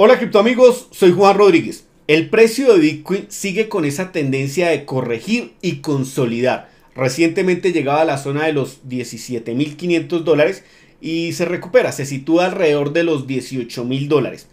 Hola amigos, soy Juan Rodríguez. El precio de Bitcoin sigue con esa tendencia de corregir y consolidar. Recientemente llegaba a la zona de los 17.500 dólares y se recupera, se sitúa alrededor de los 18.000 dólares.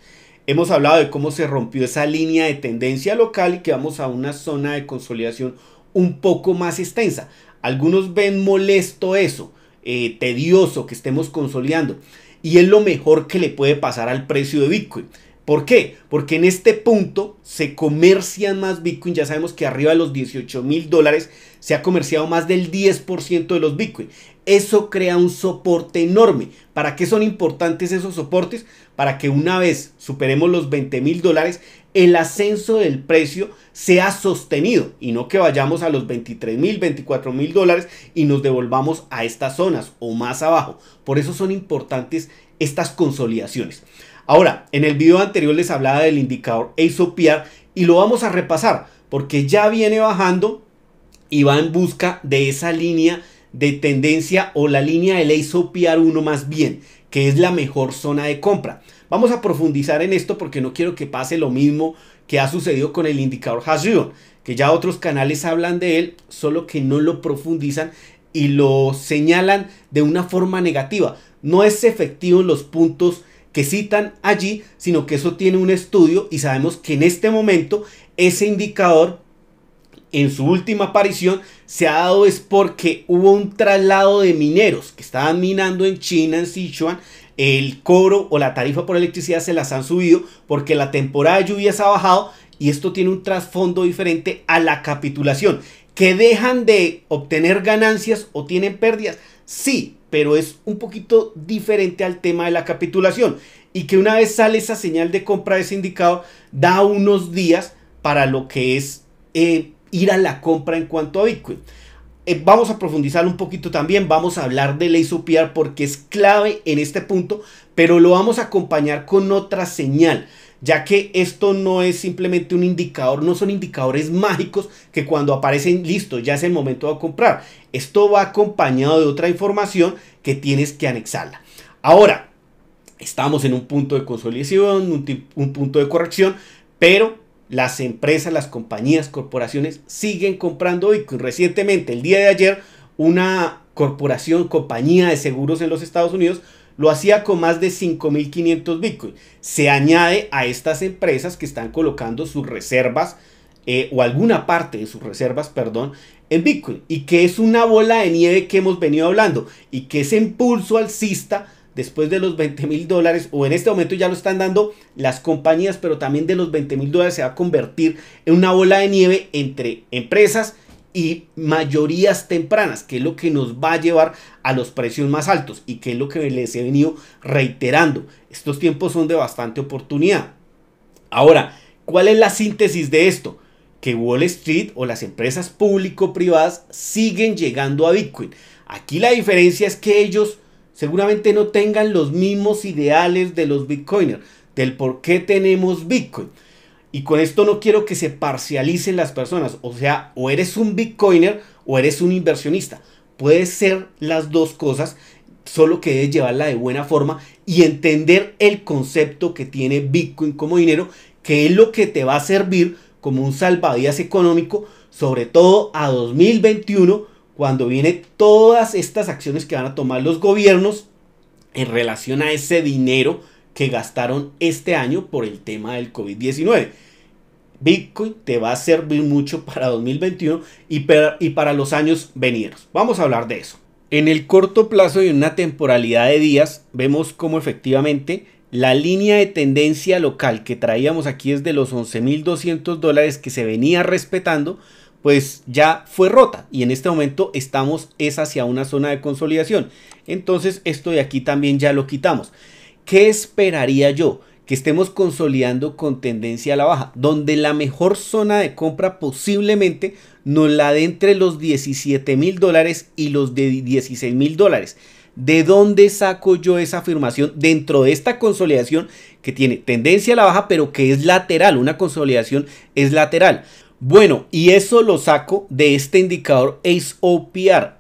Hemos hablado de cómo se rompió esa línea de tendencia local y que vamos a una zona de consolidación un poco más extensa. Algunos ven molesto eso, eh, tedioso que estemos consolidando. Y es lo mejor que le puede pasar al precio de Bitcoin. ¿Por qué? Porque en este punto se comercian más Bitcoin. Ya sabemos que arriba de los 18 mil dólares se ha comerciado más del 10% de los Bitcoin. Eso crea un soporte enorme. ¿Para qué son importantes esos soportes? Para que una vez superemos los 20 mil dólares, el ascenso del precio sea sostenido y no que vayamos a los 23 mil, 24 mil dólares y nos devolvamos a estas zonas o más abajo. Por eso son importantes estas consolidaciones. Ahora, en el video anterior les hablaba del indicador ASOPR y lo vamos a repasar porque ya viene bajando y va en busca de esa línea de tendencia o la línea del ASOPR 1 más bien, que es la mejor zona de compra. Vamos a profundizar en esto porque no quiero que pase lo mismo que ha sucedido con el indicador Hashion, que ya otros canales hablan de él, solo que no lo profundizan y lo señalan de una forma negativa. No es efectivo en los puntos que citan allí, sino que eso tiene un estudio y sabemos que en este momento ese indicador en su última aparición se ha dado es porque hubo un traslado de mineros que estaban minando en China, en Sichuan. El cobro o la tarifa por electricidad se las han subido porque la temporada de lluvias ha bajado y esto tiene un trasfondo diferente a la capitulación. ¿Que dejan de obtener ganancias o tienen pérdidas? Sí, pero es un poquito diferente al tema de la capitulación. Y que una vez sale esa señal de compra de indicado da unos días para lo que es eh, ir a la compra en cuanto a Bitcoin. Eh, vamos a profundizar un poquito también, vamos a hablar de ley supiar porque es clave en este punto, pero lo vamos a acompañar con otra señal ya que esto no es simplemente un indicador, no son indicadores mágicos que cuando aparecen, listo, ya es el momento de comprar. Esto va acompañado de otra información que tienes que anexarla. Ahora, estamos en un punto de consolidación, un, punto de corrección, pero las empresas, las compañías, corporaciones siguen comprando Y Recientemente, el día de ayer, una corporación, compañía de seguros en los Estados Unidos, lo hacía con más de 5.500 Bitcoin, Se añade a estas empresas que están colocando sus reservas eh, o alguna parte de sus reservas, perdón, en bitcoin y que es una bola de nieve que hemos venido hablando y que ese impulso alcista después de los 20 mil dólares, o en este momento ya lo están dando las compañías, pero también de los 20 mil dólares se va a convertir en una bola de nieve entre empresas y mayorías tempranas, que es lo que nos va a llevar a los precios más altos y que es lo que les he venido reiterando. Estos tiempos son de bastante oportunidad. Ahora, ¿cuál es la síntesis de esto? Que Wall Street o las empresas público-privadas siguen llegando a Bitcoin. Aquí la diferencia es que ellos seguramente no tengan los mismos ideales de los Bitcoiners, del por qué tenemos Bitcoin. Y con esto no quiero que se parcialicen las personas. O sea, o eres un bitcoiner o eres un inversionista. puede ser las dos cosas, solo que debes llevarla de buena forma y entender el concepto que tiene Bitcoin como dinero, que es lo que te va a servir como un salvavidas económico, sobre todo a 2021, cuando vienen todas estas acciones que van a tomar los gobiernos en relación a ese dinero que gastaron este año por el tema del COVID-19. Bitcoin te va a servir mucho para 2021 y, y para los años venideros. Vamos a hablar de eso. En el corto plazo y en una temporalidad de días, vemos cómo efectivamente la línea de tendencia local que traíamos aquí es de los 11.200 dólares que se venía respetando, pues ya fue rota y en este momento estamos es hacia una zona de consolidación. Entonces esto de aquí también ya lo quitamos. ¿qué esperaría yo? Que estemos consolidando con tendencia a la baja, donde la mejor zona de compra posiblemente nos la dé entre los 17 mil dólares y los de 16 mil dólares. ¿De dónde saco yo esa afirmación dentro de esta consolidación que tiene tendencia a la baja, pero que es lateral? Una consolidación es lateral. Bueno, y eso lo saco de este indicador ACE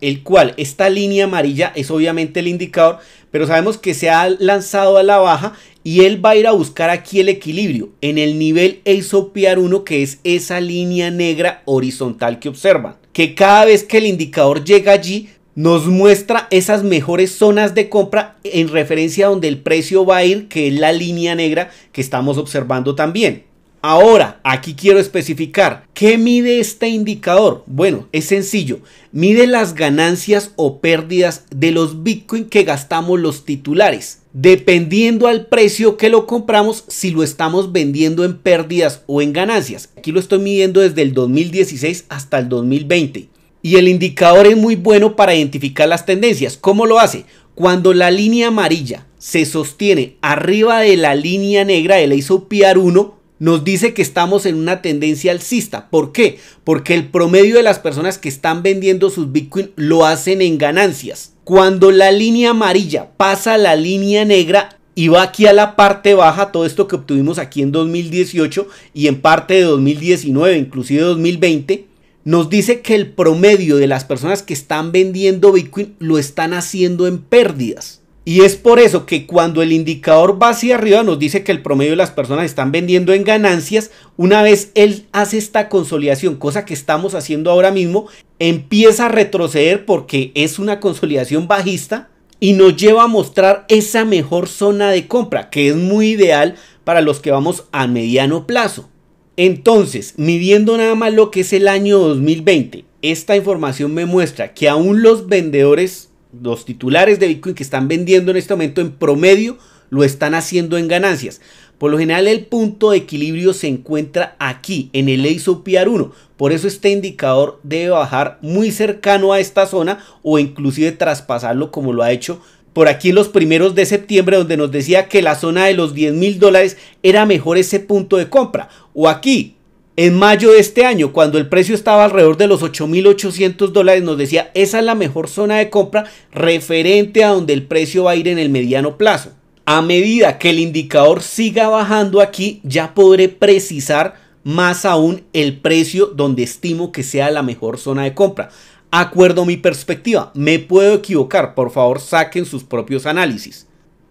el cual esta línea amarilla es obviamente el indicador, pero sabemos que se ha lanzado a la baja y él va a ir a buscar aquí el equilibrio en el nivel ESOPIAR 1 que es esa línea negra horizontal que observan. Que cada vez que el indicador llega allí nos muestra esas mejores zonas de compra en referencia a donde el precio va a ir que es la línea negra que estamos observando también. Ahora, aquí quiero especificar, ¿qué mide este indicador? Bueno, es sencillo, mide las ganancias o pérdidas de los Bitcoin que gastamos los titulares. Dependiendo al precio que lo compramos, si lo estamos vendiendo en pérdidas o en ganancias. Aquí lo estoy midiendo desde el 2016 hasta el 2020. Y el indicador es muy bueno para identificar las tendencias. ¿Cómo lo hace? Cuando la línea amarilla se sostiene arriba de la línea negra de la PR 1, nos dice que estamos en una tendencia alcista. ¿Por qué? Porque el promedio de las personas que están vendiendo sus Bitcoin lo hacen en ganancias. Cuando la línea amarilla pasa a la línea negra y va aquí a la parte baja, todo esto que obtuvimos aquí en 2018 y en parte de 2019, inclusive 2020, nos dice que el promedio de las personas que están vendiendo Bitcoin lo están haciendo en pérdidas. Y es por eso que cuando el indicador va hacia arriba nos dice que el promedio de las personas están vendiendo en ganancias, una vez él hace esta consolidación, cosa que estamos haciendo ahora mismo, empieza a retroceder porque es una consolidación bajista y nos lleva a mostrar esa mejor zona de compra, que es muy ideal para los que vamos a mediano plazo. Entonces, midiendo nada más lo que es el año 2020, esta información me muestra que aún los vendedores los titulares de Bitcoin que están vendiendo en este momento en promedio lo están haciendo en ganancias. Por lo general el punto de equilibrio se encuentra aquí, en el pr 1. Por eso este indicador debe bajar muy cercano a esta zona o inclusive traspasarlo como lo ha hecho por aquí en los primeros de septiembre donde nos decía que la zona de los 10 mil dólares era mejor ese punto de compra. O aquí en mayo de este año, cuando el precio estaba alrededor de los 8.800 dólares, nos decía, esa es la mejor zona de compra referente a donde el precio va a ir en el mediano plazo. A medida que el indicador siga bajando aquí, ya podré precisar más aún el precio donde estimo que sea la mejor zona de compra. Acuerdo mi perspectiva, me puedo equivocar, por favor saquen sus propios análisis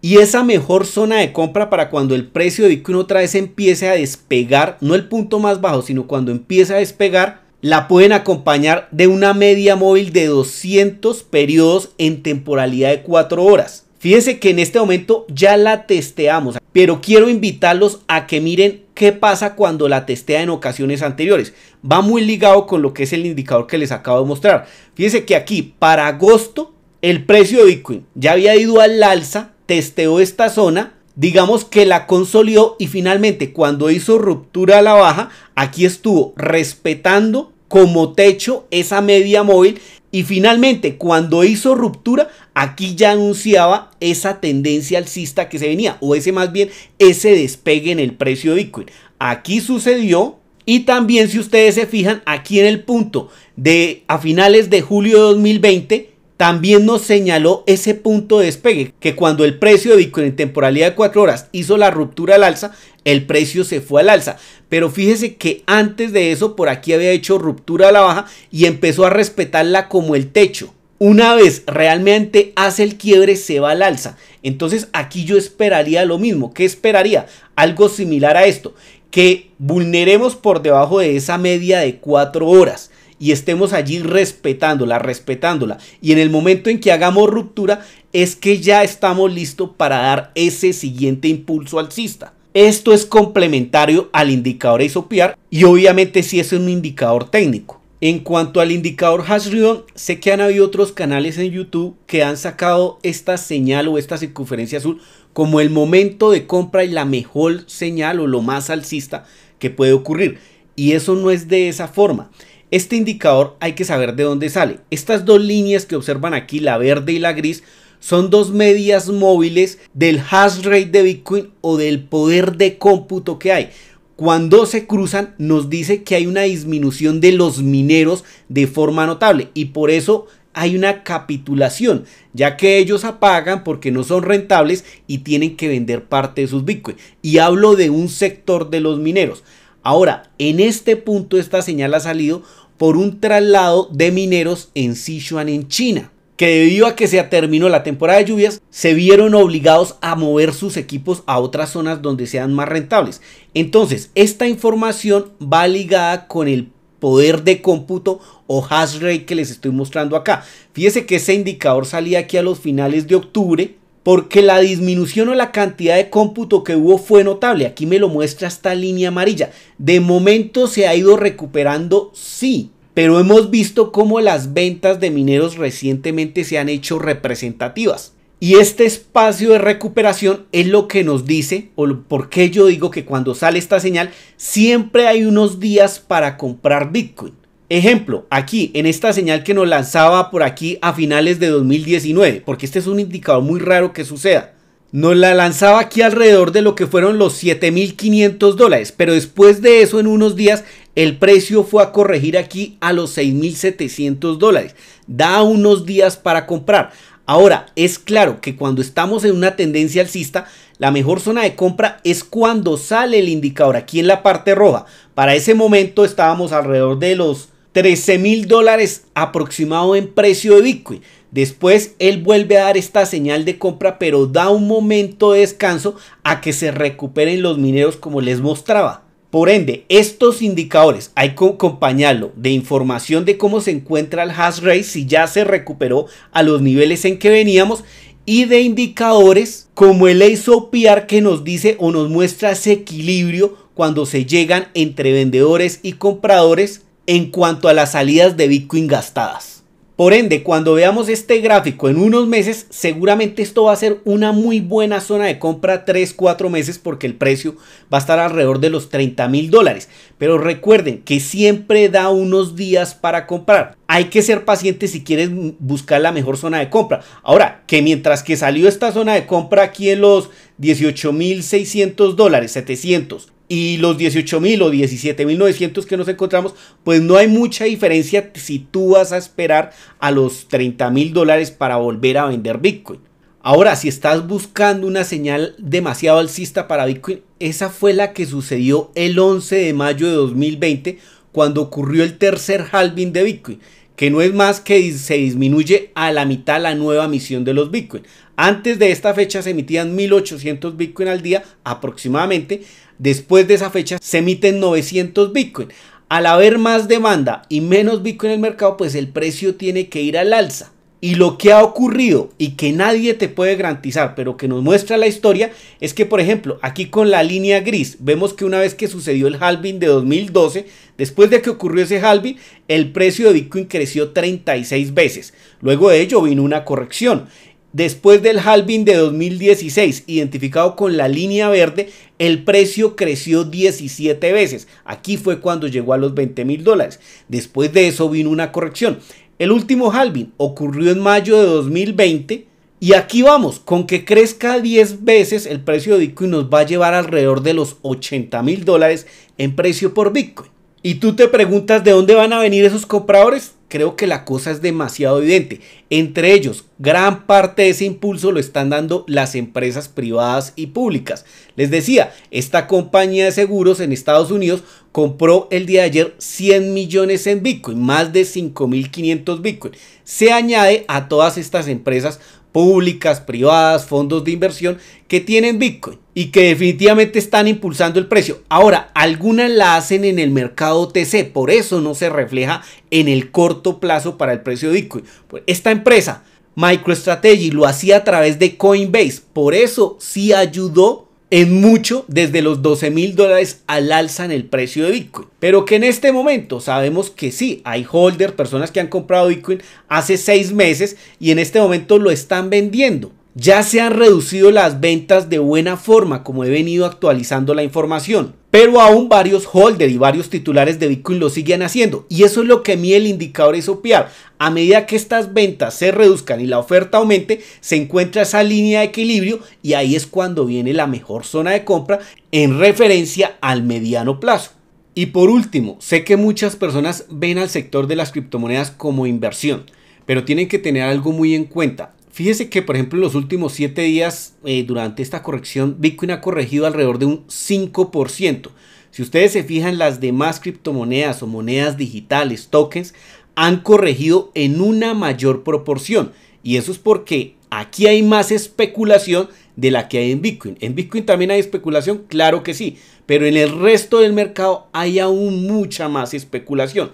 y esa mejor zona de compra para cuando el precio de Bitcoin otra vez empiece a despegar, no el punto más bajo, sino cuando empiece a despegar, la pueden acompañar de una media móvil de 200 periodos en temporalidad de 4 horas. Fíjense que en este momento ya la testeamos, pero quiero invitarlos a que miren qué pasa cuando la testea en ocasiones anteriores. Va muy ligado con lo que es el indicador que les acabo de mostrar. Fíjense que aquí para agosto el precio de Bitcoin ya había ido al alza testeó esta zona, digamos que la consolidó y finalmente cuando hizo ruptura a la baja, aquí estuvo respetando como techo esa media móvil y finalmente cuando hizo ruptura, aquí ya anunciaba esa tendencia alcista que se venía o ese más bien ese despegue en el precio de Bitcoin. Aquí sucedió y también si ustedes se fijan aquí en el punto de a finales de julio de 2020 también nos señaló ese punto de despegue, que cuando el precio de en temporalidad de 4 horas hizo la ruptura al alza, el precio se fue al alza. Pero fíjese que antes de eso por aquí había hecho ruptura a la baja y empezó a respetarla como el techo. Una vez realmente hace el quiebre, se va al alza. Entonces aquí yo esperaría lo mismo. ¿Qué esperaría? Algo similar a esto. Que vulneremos por debajo de esa media de 4 horas y estemos allí respetándola, respetándola. Y en el momento en que hagamos ruptura es que ya estamos listos para dar ese siguiente impulso alcista. Esto es complementario al indicador ISOPIAR y obviamente si es un indicador técnico. En cuanto al indicador hash sé que han habido otros canales en YouTube que han sacado esta señal o esta circunferencia azul como el momento de compra y la mejor señal o lo más alcista que puede ocurrir. Y eso no es de esa forma. Este indicador hay que saber de dónde sale. Estas dos líneas que observan aquí, la verde y la gris, son dos medias móviles del hash rate de Bitcoin o del poder de cómputo que hay. Cuando se cruzan nos dice que hay una disminución de los mineros de forma notable y por eso hay una capitulación, ya que ellos apagan porque no son rentables y tienen que vender parte de sus Bitcoin. Y hablo de un sector de los mineros. Ahora, en este punto esta señal ha salido por un traslado de mineros en Sichuan, en China, que debido a que se terminó la temporada de lluvias, se vieron obligados a mover sus equipos a otras zonas donde sean más rentables. Entonces, esta información va ligada con el poder de cómputo o hash rate que les estoy mostrando acá. Fíjese que ese indicador salía aquí a los finales de octubre porque la disminución o la cantidad de cómputo que hubo fue notable. Aquí me lo muestra esta línea amarilla. De momento se ha ido recuperando, sí, pero hemos visto cómo las ventas de mineros recientemente se han hecho representativas. Y este espacio de recuperación es lo que nos dice, o por qué yo digo que cuando sale esta señal, siempre hay unos días para comprar Bitcoin. Ejemplo, aquí en esta señal que nos lanzaba por aquí a finales de 2019, porque este es un indicador muy raro que suceda. Nos la lanzaba aquí alrededor de lo que fueron los 7.500 dólares, pero después de eso en unos días el precio fue a corregir aquí a los 6.700 dólares. Da unos días para comprar. Ahora, es claro que cuando estamos en una tendencia alcista, la mejor zona de compra es cuando sale el indicador aquí en la parte roja. Para ese momento estábamos alrededor de los 13 mil dólares aproximado en precio de Bitcoin. Después él vuelve a dar esta señal de compra, pero da un momento de descanso a que se recuperen los mineros como les mostraba. Por ende, estos indicadores hay que acompañarlo de información de cómo se encuentra el hash rate, si ya se recuperó a los niveles en que veníamos, y de indicadores como el ASOPR que nos dice o nos muestra ese equilibrio cuando se llegan entre vendedores y compradores en cuanto a las salidas de Bitcoin gastadas. Por ende, cuando veamos este gráfico en unos meses, seguramente esto va a ser una muy buena zona de compra 3-4 meses porque el precio va a estar alrededor de los 30 mil dólares. Pero recuerden que siempre da unos días para comprar. Hay que ser paciente si quieres buscar la mejor zona de compra. Ahora, que mientras que salió esta zona de compra aquí en los 18 mil 600 dólares, 700, y los 18.000 o 17.900 que nos encontramos, pues no hay mucha diferencia si tú vas a esperar a los 30.000 dólares para volver a vender Bitcoin. Ahora, si estás buscando una señal demasiado alcista para Bitcoin, esa fue la que sucedió el 11 de mayo de 2020 cuando ocurrió el tercer halving de Bitcoin, que no es más que se disminuye a la mitad la nueva emisión de los Bitcoin. Antes de esta fecha se emitían 1800 Bitcoin al día aproximadamente, Después de esa fecha se emiten 900 Bitcoin. Al haber más demanda y menos Bitcoin en el mercado, pues el precio tiene que ir al alza. Y lo que ha ocurrido y que nadie te puede garantizar, pero que nos muestra la historia, es que, por ejemplo, aquí con la línea gris, vemos que una vez que sucedió el halving de 2012, después de que ocurrió ese halving, el precio de Bitcoin creció 36 veces. Luego de ello vino una corrección Después del halving de 2016, identificado con la línea verde, el precio creció 17 veces. Aquí fue cuando llegó a los 20 mil dólares. Después de eso vino una corrección. El último halving ocurrió en mayo de 2020. Y aquí vamos, con que crezca 10 veces el precio de Bitcoin nos va a llevar alrededor de los 80 mil dólares en precio por Bitcoin. Y tú te preguntas de dónde van a venir esos compradores creo que la cosa es demasiado evidente. Entre ellos, gran parte de ese impulso lo están dando las empresas privadas y públicas. Les decía, esta compañía de seguros en Estados Unidos compró el día de ayer 100 millones en Bitcoin, más de 5.500 Bitcoin. Se añade a todas estas empresas públicas, privadas, fondos de inversión que tienen Bitcoin y que definitivamente están impulsando el precio. Ahora, algunas la hacen en el mercado TC, por eso no se refleja en el corto plazo para el precio de Bitcoin. Pues, esta empresa, MicroStrategy, lo hacía a través de Coinbase, por eso sí ayudó en mucho desde los 12 mil dólares al alza en el precio de Bitcoin. Pero que en este momento sabemos que sí, hay holders, personas que han comprado Bitcoin hace seis meses y en este momento lo están vendiendo ya se han reducido las ventas de buena forma, como he venido actualizando la información. Pero aún varios holders y varios titulares de Bitcoin lo siguen haciendo. Y eso es lo que mide el indicador opiar A medida que estas ventas se reduzcan y la oferta aumente, se encuentra esa línea de equilibrio y ahí es cuando viene la mejor zona de compra en referencia al mediano plazo. Y por último, sé que muchas personas ven al sector de las criptomonedas como inversión, pero tienen que tener algo muy en cuenta. Fíjese que, por ejemplo, en los últimos 7 días, eh, durante esta corrección, Bitcoin ha corregido alrededor de un 5%. Si ustedes se fijan, las demás criptomonedas o monedas digitales, tokens, han corregido en una mayor proporción. Y eso es porque aquí hay más especulación de la que hay en Bitcoin. ¿En Bitcoin también hay especulación? Claro que sí. Pero en el resto del mercado hay aún mucha más especulación.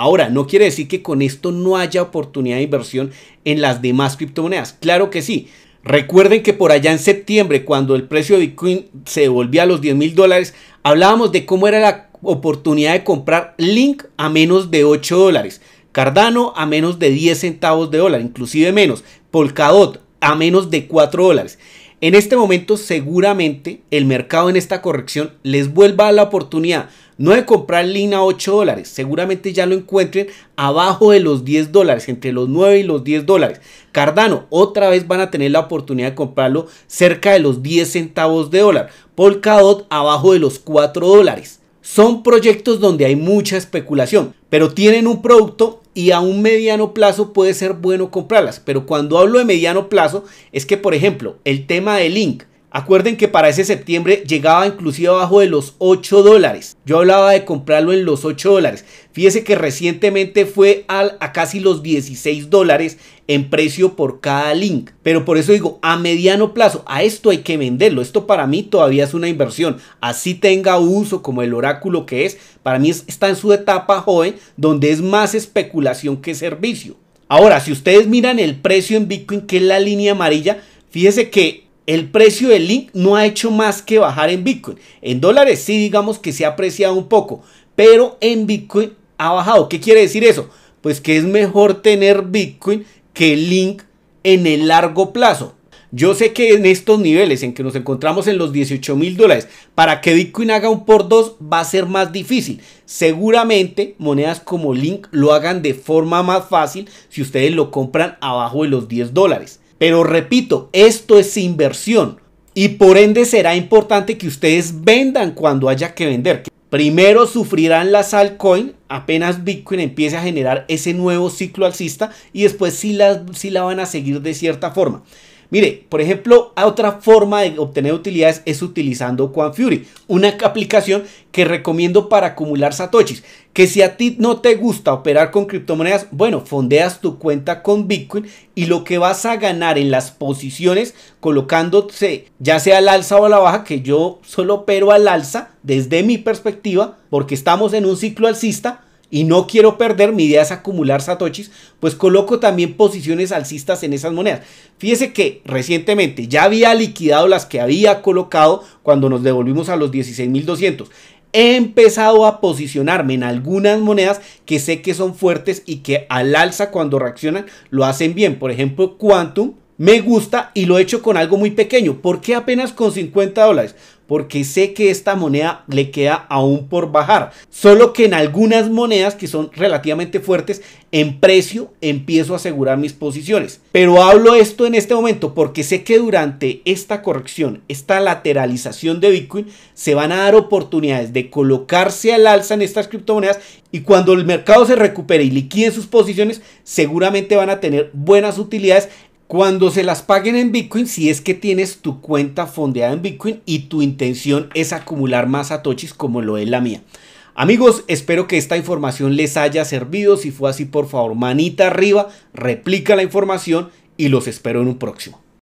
Ahora, no quiere decir que con esto no haya oportunidad de inversión en las demás criptomonedas. Claro que sí. Recuerden que por allá en septiembre, cuando el precio de Bitcoin se devolvía a los 10 mil dólares, hablábamos de cómo era la oportunidad de comprar Link a menos de 8 dólares, Cardano a menos de 10 centavos de dólar, inclusive menos, Polkadot a menos de 4 dólares. En este momento seguramente el mercado en esta corrección les vuelva a la oportunidad no de comprar Lina a 8 dólares, seguramente ya lo encuentren abajo de los 10 dólares, entre los 9 y los 10 dólares. Cardano, otra vez van a tener la oportunidad de comprarlo cerca de los 10 centavos de dólar. Polkadot abajo de los 4 dólares. Son proyectos donde hay mucha especulación, pero tienen un producto y a un mediano plazo puede ser bueno comprarlas. Pero cuando hablo de mediano plazo, es que, por ejemplo, el tema de Link. Acuerden que para ese septiembre llegaba inclusive abajo de los 8 dólares. Yo hablaba de comprarlo en los 8 dólares. Fíjese que recientemente fue a casi los 16 dólares en precio por cada link. Pero por eso digo, a mediano plazo, a esto hay que venderlo. Esto para mí todavía es una inversión. Así tenga uso como el oráculo que es. Para mí está en su etapa joven donde es más especulación que servicio. Ahora, si ustedes miran el precio en Bitcoin, que es la línea amarilla, fíjese que el precio del link no ha hecho más que bajar en Bitcoin. En dólares sí digamos que se ha apreciado un poco, pero en Bitcoin ha bajado. ¿Qué quiere decir eso? Pues que es mejor tener Bitcoin que Link en el largo plazo. Yo sé que en estos niveles en que nos encontramos en los 18 mil dólares, para que Bitcoin haga un por dos va a ser más difícil. Seguramente monedas como Link lo hagan de forma más fácil si ustedes lo compran abajo de los 10 dólares. Pero repito, esto es inversión y por ende será importante que ustedes vendan cuando haya que vender. Primero sufrirán las altcoins apenas Bitcoin empiece a generar ese nuevo ciclo alcista y después sí la, la van a seguir de cierta forma. Mire, por ejemplo, otra forma de obtener utilidades es utilizando CoinFury, Fury, una aplicación que recomiendo para acumular satoshis que si a ti no te gusta operar con criptomonedas, bueno, fondeas tu cuenta con Bitcoin y lo que vas a ganar en las posiciones colocándose ya sea al alza o a la baja, que yo solo opero al alza desde mi perspectiva, porque estamos en un ciclo alcista, y no quiero perder, mi idea es acumular satoshis, pues coloco también posiciones alcistas en esas monedas. Fíjese que recientemente ya había liquidado las que había colocado cuando nos devolvimos a los 16.200 he empezado a posicionarme en algunas monedas que sé que son fuertes y que al alza cuando reaccionan lo hacen bien. Por ejemplo, Quantum me gusta y lo he hecho con algo muy pequeño. ¿Por qué apenas con 50 dólares? porque sé que esta moneda le queda aún por bajar. Solo que en algunas monedas que son relativamente fuertes en precio empiezo a asegurar mis posiciones. Pero hablo esto en este momento porque sé que durante esta corrección, esta lateralización de Bitcoin, se van a dar oportunidades de colocarse al alza en estas criptomonedas y cuando el mercado se recupere y liquide sus posiciones, seguramente van a tener buenas utilidades cuando se las paguen en Bitcoin, si es que tienes tu cuenta fondeada en Bitcoin y tu intención es acumular más satoshis como lo es la mía. Amigos, espero que esta información les haya servido. Si fue así, por favor, manita arriba, replica la información y los espero en un próximo.